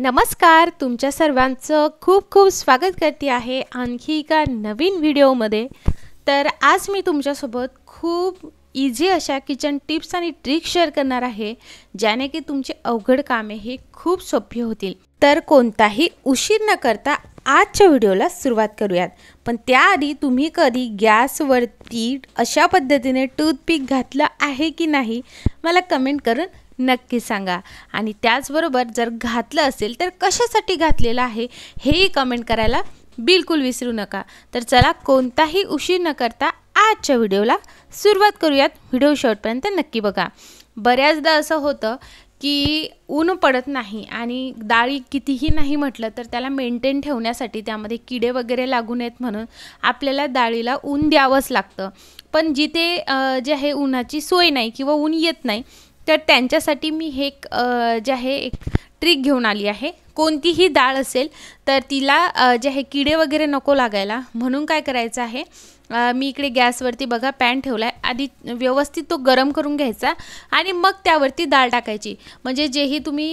नमस्कार तुमच्या सर्वांचं खूप खूप स्वागत करते आहे आणखी एका नवीन व्हिडिओमध्ये तर आज मी तुमच्यासोबत खूप इझी अशा किचन टिप्स आणि ट्रिक्स शेअर करणार आहे ज्याने की तुमची अवघड कामे हे खूप सोपी होतील तर कोणताही उशीर न करता आजच्या व्हिडिओला सुरुवात करूयात पण त्याआधी तुम्ही कधी गॅसवरती अशा पद्धतीने टूथपिक घातलं आहे की नाही मला कमेंट करून नक्की सांगा आणि त्याचबरोबर जर घातलं असेल तर कशासाठी घातलेलं आहे हेही कमेंट करायला बिलकुल विसरू नका तर चला कोणताही उशीर न करता आजच्या व्हिडिओला सुरुवात करूयात व्हिडिओ शॉर्टपर्यंत नक्की बघा बऱ्याचदा असं होतं की ऊन पडत नाही आणि डाळी कितीही नाही म्हटलं तर त्याला मेंटेन ठेवण्यासाठी त्यामध्ये किडे वगैरे लागू नयेत म्हणून आपल्याला डाळीला ऊन द्यावंच लागतं पण जिथे जे आहे उन्हाची सोय नाही किंवा ऊन येत नाही तर त्यांच्यासाठी मी हे एक जे आहे एक ट्रिक घेऊन आली आहे कोणतीही डाळ असेल तर तिला जे आहे किडे वगैरे नको लागायला म्हणून काय करायचं आहे मी इकडे गॅसवरती बघा पॅन ठेवला आहे आधी व्यवस्थित तो गरम करून घ्यायचा आणि मग त्यावरती डाळ टाकायची म्हणजे जेही तुम्ही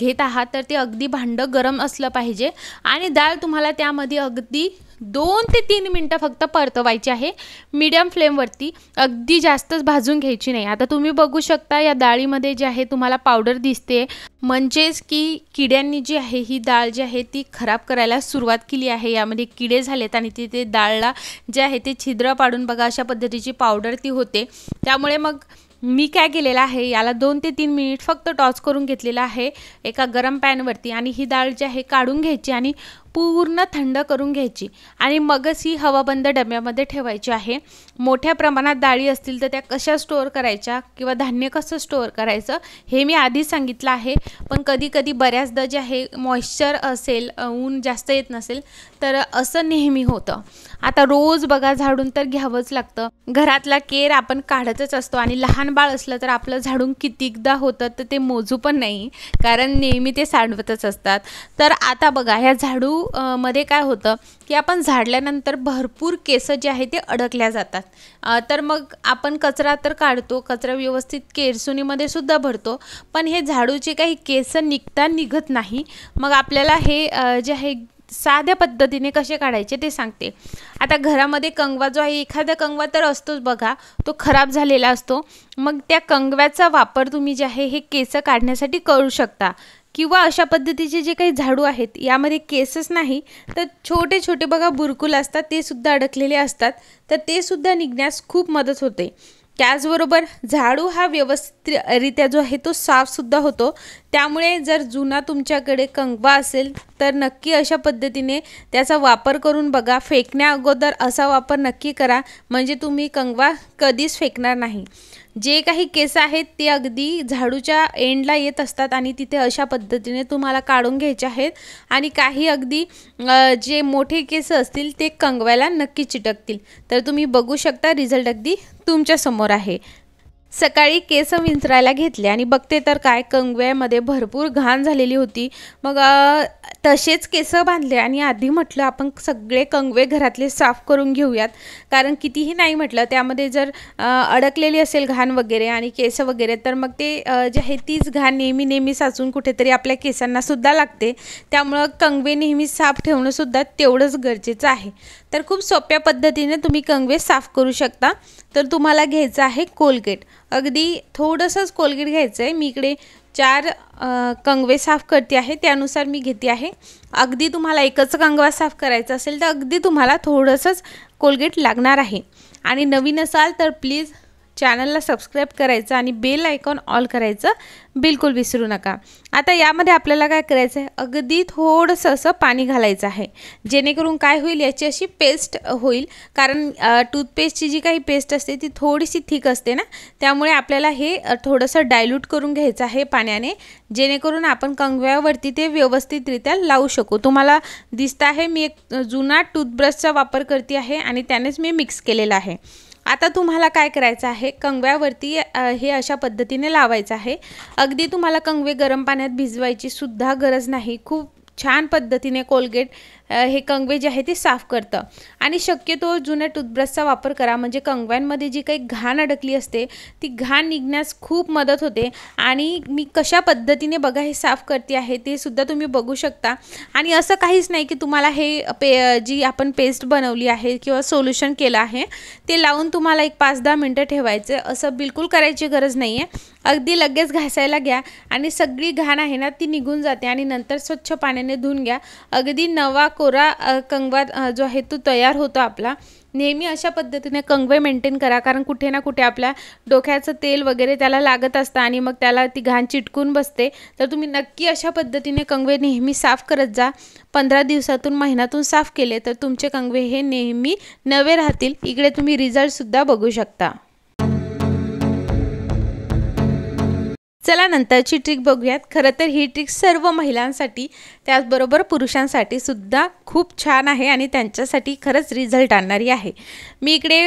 घेत आहात तर ते अगदी भांडं गरम असलं पाहिजे आणि डाळ तुम्हाला त्यामध्ये अगदी दोन ते तीन मिनटं फक्त परतवायची आहे मीडियम फ्लेमवरती अगदी जास्तच भाजून घ्यायची नाही आता तुम्ही बघू शकता या डाळीमध्ये जे आहे तुम्हाला पावडर दिसते म्हणजेच की किड्यांनी जी आहे ही डाळ जी आहे ती खराब करायला सुरुवात केली आहे यामध्ये किडे झालेत आणि तिथे डाळला जे आहे ते छिद्र पाडून बघा अशा पद्धतीची पावडर ती होते त्यामुळे मग मी काय केलेलं आहे याला दोन ते तीन मिनिट फक्त टॉस करून घेतलेला आहे एका गरम पॅनवरती आणि ही डाळ जी आहे काढून घ्यायची आणि पूर्ण थंड करून घ्यायची आणि मगच ही हवाबंद डब्यामध्ये ठेवायची आहे मोठ्या प्रमाणात डाळी असतील तर त्या कशा स्टोअर करायच्या किंवा धान्य कसं स्टोअर करायचं हे मी आधीच सांगितलं आहे पण कधी कधी बऱ्याचदा जे आहे मॉइश्चर असेल ऊन जास्त येत नसेल तर असं नेहमी होतं आता रोज बघा झाडून तर घ्यावंच लागतं घरातला केर आपण काढतच असतो आणि लहान बाळ असलं तर आपलं झाडून कितीकदा होतं तर ते मोजू पण नाही कारण नेहमी ते सांडवतच असतात तर आता बघा ह्या झाडू मध्ये काय होतं की आपण झाडल्यानंतर भरपूर केस जे आहे ते अडकल्या जातात तर मग आपण कचरा तर काढतो कचरा व्यवस्थित केरसुनीमध्ये सुद्धा भरतो पण हे झाडूचे काही केस निघता निघत नाही मग आपल्याला हे जे आहे साध्या पद्धतीने कसे काढायचे ते सांगते आता घरामध्ये कंगवा जो आहे एखादा कंगवा तर असतोच बघा तो खराब झालेला असतो मग त्या कंगव्याचा वापर तुम्ही जे आहे हे केस काढण्यासाठी करू शकता किंवा अशा पद्धतीचे जे काही झाडू आहेत यामध्ये केसच नाही तर छोटे छोटे बघा बुरकुल असतात ते सुद्धा अडकलेले असतात तर ते सुद्धा निघण्यास खूप मदत होते त्याचबरोबर झाडू हा व्यवस्थितरित्या जो आहे तो साफसुद्धा होतो त्यामुळे जर जुना तुमच्याकडे कंगवा असेल तर नक्की अशा पद्धतीने त्याचा वापर करून बघा फेकण्या अगोदर असा वापर नक्की करा म्हणजे तुम्ही कंगवा कधीच फेकणार नाही जे काही केस आहेत ते अगदी झाडूच्या एंडला येत असतात आणि तिथे अशा पद्धतीने तुम्हाला काढून घ्यायचे आहेत आणि काही अगदी जे मोठे केस असतील ते कंगवायला नक्की चिटकतील तर तुम्ही बघू शकता रिझल्ट अगदी तुमच्यासमोर आहे सकाळी केस विंचरायला घेतले आणि बघते तर काय कंगव्यामध्ये भरपूर घाण झालेली होती मग तसेच केस बांधले आणि आधी म्हटलं आपण सगळे कंगवे घरातले साफ करून घेऊयात कारण कितीही नाही म्हटलं त्यामध्ये जर अडकलेली असेल घाण वगैरे आणि केस वगैरे तर मग ते जे आहे तीच घाण नेहमी नेहमी साचून कुठेतरी आपल्या केसांनासुद्धा लागते त्यामुळं कंगवे नेहमी साफ ठेवणंसुद्धा तेवढंच गरजेचं आहे तर खूप सोप्या पद्धतीने तुम्ही कंगवे साफ करू शकता तर तुम्हाला घ्यायचं आहे कोलगेट अगदी थोडंसंच कोलगेट घ्यायचं आहे मी इकडे चार कंगवे साफ करते आहे त्यानुसार मी घेते आहे अगदी तुम्हाला एकच कंगवा साफ करायचा असेल तर अगदी तुम्हाला थोडंसंच कोलगेट लागणार आहे आणि नवीन असाल तर प्लीज चॅनलला सबस्क्राईब करायचं आणि बेल आयकॉन ऑल करायचं बिलकुल विसरू नका आता यामध्ये आपल्याला काय करायचं आहे अगदी थोडंसं असं पाणी घालायचं आहे जेणेकरून काय होईल याची अशी पेस्ट होईल कारण टूथपेस्टची जी काही पेस्ट असते ती थोडीशी थिक असते ना त्यामुळे आपल्याला हे थोडंसं डायल्यूट करून घ्यायचं आहे पाण्याने जेणेकरून आपण कंगव्यावरती ते व्यवस्थितरित्या लावू शकू तुम्हाला दिसतं आहे मी एक जुना टूथब्रशचा वापर करते आहे आणि त्यानेच मी मिक्स केलेला आहे आता तुम्हाला काय करायचं आहे कंगव्यावरती हे अशा पद्धतीने लावायचं आहे अगदी तुम्हाला कंगवे गरम पाण्यात भिजवायची सुद्धा गरज नाही खूप छान पद्धतीने कोलगेट हे कंगवे जे आहे ते साफ करतं आणि शक्यतो जुन्या टूथब्रशचा वापर करा म्हणजे कंगव्यांमध्ये जी काही घाण अडकली असते ती घाण निघण्यास खूप मदत होते आणि मी कशा पद्धतीने बघा हे साफ करते आहे ते सुद्धा तुम्ही बघू शकता आणि असं काहीच नाही की तुम्हाला हे पे जी आपण पेस्ट बनवली आहे किंवा सोल्युशन केलं आहे ते लावून तुम्हाला एक पाच दहा मिनटं ठेवायचं असं बिलकुल करायची गरज नाही आहे अगदी लगेच घासायला घ्या आणि सगळी घाण आहे ना ती निघून जाते आणि नंतर स्वच्छ पाण्याने धुवून घ्या अगदी नवा कोरा कंगवा जो आहे तो तयार होतो आपला नेहमी अशा पद्धतीने कंगवे मेंटेन करा कारण कुठे ना कुठे आपल्या डोक्याचं तेल वगैरे त्याला लागत असतं आणि मग त्याला ती घाण चिटकून बसते तर तुम्ही नक्की अशा पद्धतीने कंगवे नेहमी साफ करत जा पंधरा दिवसातून महिन्यातून साफ केले तर तुमचे कंगवे हे नेहमी नवे राहतील इकडे तुम्ही रिझल्टसुद्धा बघू शकता चला नंतरची ट्रिक बघूयात खरं तर ही ट्रिक सर्व महिलांसाठी त्याचबरोबर पुरुषांसाठी सुद्धा खूप छान आहे आणि त्यांच्यासाठी खरंच रिझल्ट आणणारी आहे मी इकडे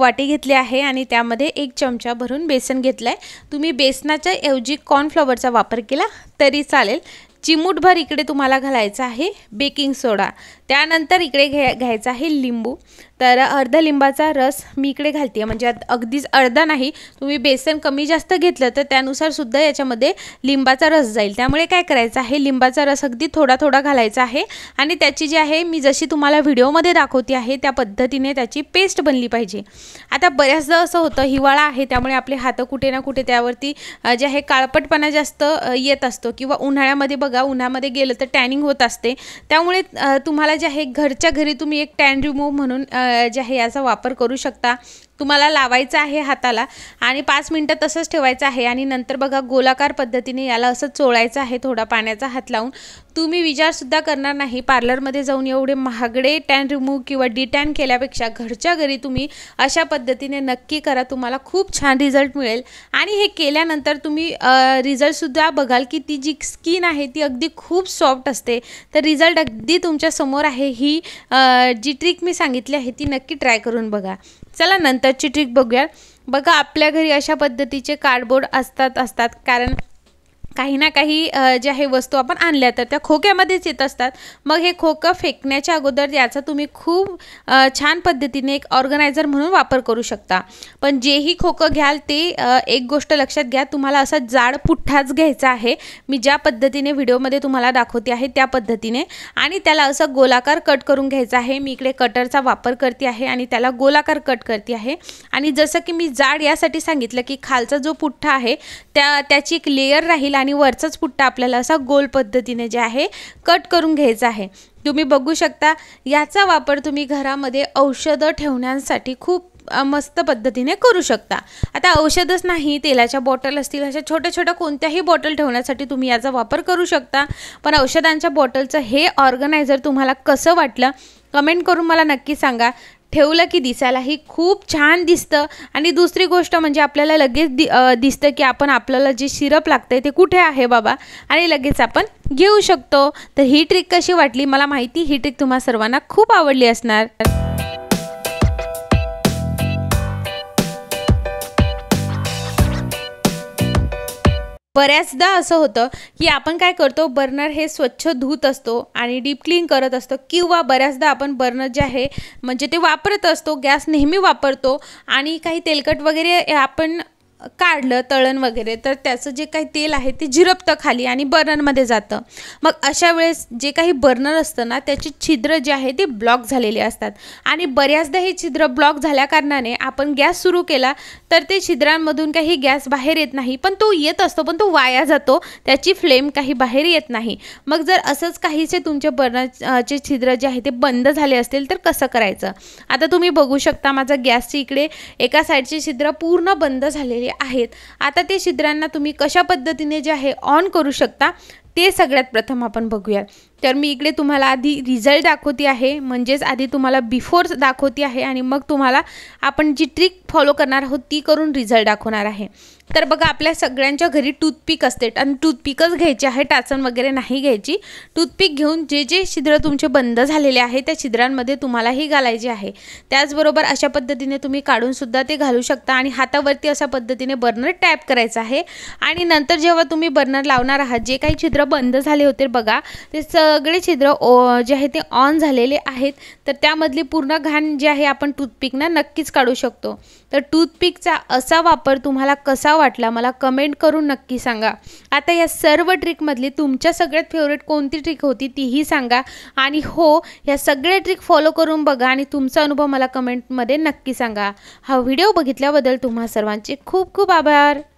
वाटी घेतली आहे आणि त्यामध्ये एक चमचा भरून बेसन घेतलं आहे तुम्ही बेसनाच्या ऐवजी कॉर्नफ्लॉवरचा वापर केला तरी चालेल चिमूटभर इकडे तुम्हाला घालायचं आहे बेकिंग सोडा त्यानंतर इकडे घ्या घ्यायचा आहे लिंबू तर अर्धा लिंबाचा रस मी इकडे घालते म्हणजे अगदीच अर्धा नाही तुम्ही बेसन कमी जास्त घेतलं तर त्यानुसारसुद्धा याच्यामध्ये लिंबाचा रस जाईल त्यामुळे काय करायचं आहे लिंबाचा रस अगदी थोडा थोडा घालायचा आहे आणि त्याची जी आहे मी जशी तुम्हाला व्हिडिओमध्ये दाखवते आहे त्या पद्धतीने त्याची पेस्ट बनली पाहिजे आता बऱ्याचदा असं होतं हिवाळा आहे त्यामुळे आपले हात कुठे ना कुठे त्यावरती जे आहे काळपटपणा जास्त येत असतो किंवा उन्हाळ्यामध्ये बघा उन्हामध्ये गेलं तर टॅनिंग होत असते त्यामुळे तुम्हाला जे आहे घरच्या घरी तुम्ही एक टॅन रिमूव्ह म्हणून जे आहे याचा वापर करू शकता तुम्हाला लावायचं आहे हाताला आणि पाच मिनटं तसंच ठेवायचं आहे आणि नंतर बघा गोलाकार पद्धतीने याला असं चोळायचं आहे थोडा पाण्याचा हात लावून तुम्ही विचारसुद्धा करणार नाही पार्लरमध्ये जाऊन एवढे महागडे टॅन रिमूव्ह किंवा डिटॅन केल्यापेक्षा घरच्या घरी तुम्ही अशा पद्धतीने नक्की करा तुम्हाला खूप छान रिझल्ट मिळेल आणि हे केल्यानंतर तुम्ही रिझल्टसुद्धा बघाल की ती जी स्किन आहे ती अगदी खूप सॉफ्ट असते तर रिझल्ट अगदी तुमच्यासमोर आहे ही जी ट्रिक मी सांगितली आहे ती नक्की ट्राय करून बघा चला नंतरची ट्रिक बघूया बघा आपल्या घरी अशा पद्धतीचे कार्डबोर्ड असतात असतात कारण काही ना काही जे आहे वस्तू आपण आणल्या तर त्या खोक्यामध्येच येत असतात मग हे खोकं फेकण्याच्या अगोदर याचा तुम्ही खूप छान पद्धतीने एक ऑर्गनायझर म्हणून वापर करू शकता पण जेही खोकं घ्याल ते एक गोष्ट लक्षात घ्या तुम्हाला असा जाड पुठ्ठाच घ्यायचा आहे मी ज्या पद्धतीने व्हिडिओमध्ये तुम्हाला दाखवते आहे त्या पद्धतीने आणि त्याला असं गोलाकार कट करून घ्यायचा आहे मी इकडे कटरचा वापर करते आहे आणि त्याला गोलाकार कट करते आहे आणि जसं की मी जाड यासाठी सांगितलं की खालचा जो पुठ्ठा आहे त्या त्याची एक लेयर राहील आणि वरचाच पुट्टा आपल्याला असा गोल पद्धतीने जे आहे कट करून घ्यायचा आहे तुम्ही बघू शकता याचा वापर तुम्ही घरामध्ये औषधं ठेवण्यासाठी खूप मस्त पद्धतीने करू शकता आता औषधच नाही तेलाच्या बॉटल असतील अशा छोट्या छोट्या कोणत्याही बॉटल ठेवण्यासाठी तुम्ही याचा वापर करू शकता पण औषधांच्या बॉटलचं हे ऑर्गनायझर तुम्हाला कसं वाटलं कमेंट करून मला नक्की सांगा ठेवलं की दिसायलाही खूप छान दिसतं आणि दुसरी गोष्ट म्हणजे आपल्याला लगेच दि दिसतं की आपण आपल्याला जे शिरप लागतं ते कुठे आहे बाबा आणि लगेच आपण घेऊ शकतो तर ही ट्रिक कशी वाटली मला माहिती ही ट्रिक तुम्हा सर्वांना खूप आवडली असणार बऱ्याचदा असं होतं की आपण काय करतो बर्नर हे स्वच्छ धूत असतो आणि डीप क्लीन करत असतो किंवा बऱ्याचदा आपण बर्नर जे आहे म्हणजे ते वापरत असतो गॅस नेहमी वापरतो आणि काही तेलकट वगैरे आपण काढलं तळण वगैरे तर त्याचं जे काही तेल आहे ते झिरपतं खाली आणि बर्नरमध्ये जातं मग अशा वेळेस जे काही बर्नर असतं ना त्याची छिद्र जे आहे ते ब्लॉक झालेले असतात आणि बऱ्याचदा हे छिद्र ब्लॉक झाल्याकारणाने आपण गॅस सुरू केला तर ते छिद्रांमधून काही गॅस बाहेर येत नाही पण तो येत असतो पण तो वाया जातो त्याची फ्लेम काही बाहेर येत नाही मग जर असंच काहीसे तुमचे बर्नरचे छिद्र जे आहे ते बंद झाले असतील तर कसं करायचं आता तुम्ही बघू शकता माझा गॅसची इकडे एका साईडचे छिद्र पूर्ण बंद झालेली आहेत आता ते छिद्रांना तुम्ही कशा पद्धतीने जे आहे ऑन करू शकता ते सगळ्यात प्रथम आपण बघूयात तर मी इकडे तुम्हाला आधी रिझल्ट दाखवती आहे म्हणजेच आधी तुम्हाला बिफोर दाखवती आहे आणि मग तुम्हाला आपण जी ट्रिक फॉलो करणार आहोत ती करून रिझल्ट दाखवणार आहे तर बघा आपल्या सगळ्यांच्या घरी टूथपिक असते आणि टूथपिकच घ्यायची आहे टाचण वगैरे नाही घ्यायची टूथपिक घेऊन जे जे छिद्र तुमचे बंद झालेले आहे त्या छिद्रांमध्ये तुम्हालाही घालायचे आहे त्याचबरोबर अशा पद्धतीने तुम्ही काढूनसुद्धा ते घालू शकता आणि हातावरती अशा पद्धतीने बर्नर टॅप करायचा आहे आणि नंतर जेव्हा तुम्ही बर्नर लावणार आहात जे काही छिद्र बंद झाले होते बघा ते स सगळे छिद्र ओ जे आहे ते ऑन झालेले आहेत तर त्यामधली पूर्ण घाण जे आहे आपण टूथपिकनं नक्कीच काढू शकतो तर टूथपिकचा असा वापर तुम्हाला कसा वाटला मला कमेंट करून नक्की सांगा आता या सर्व ट्रिकमधली तुमच्या सगळ्यात फेवरेट कोणती ट्रिक होती तीही सांगा आणि हो या सगळ्या ट्रिक फॉलो करून बघा आणि तुमचा अनुभव मला कमेंटमध्ये नक्की सांगा हा व्हिडिओ बघितल्याबद्दल तुम्हा सर्वांचे खूप खूप आभार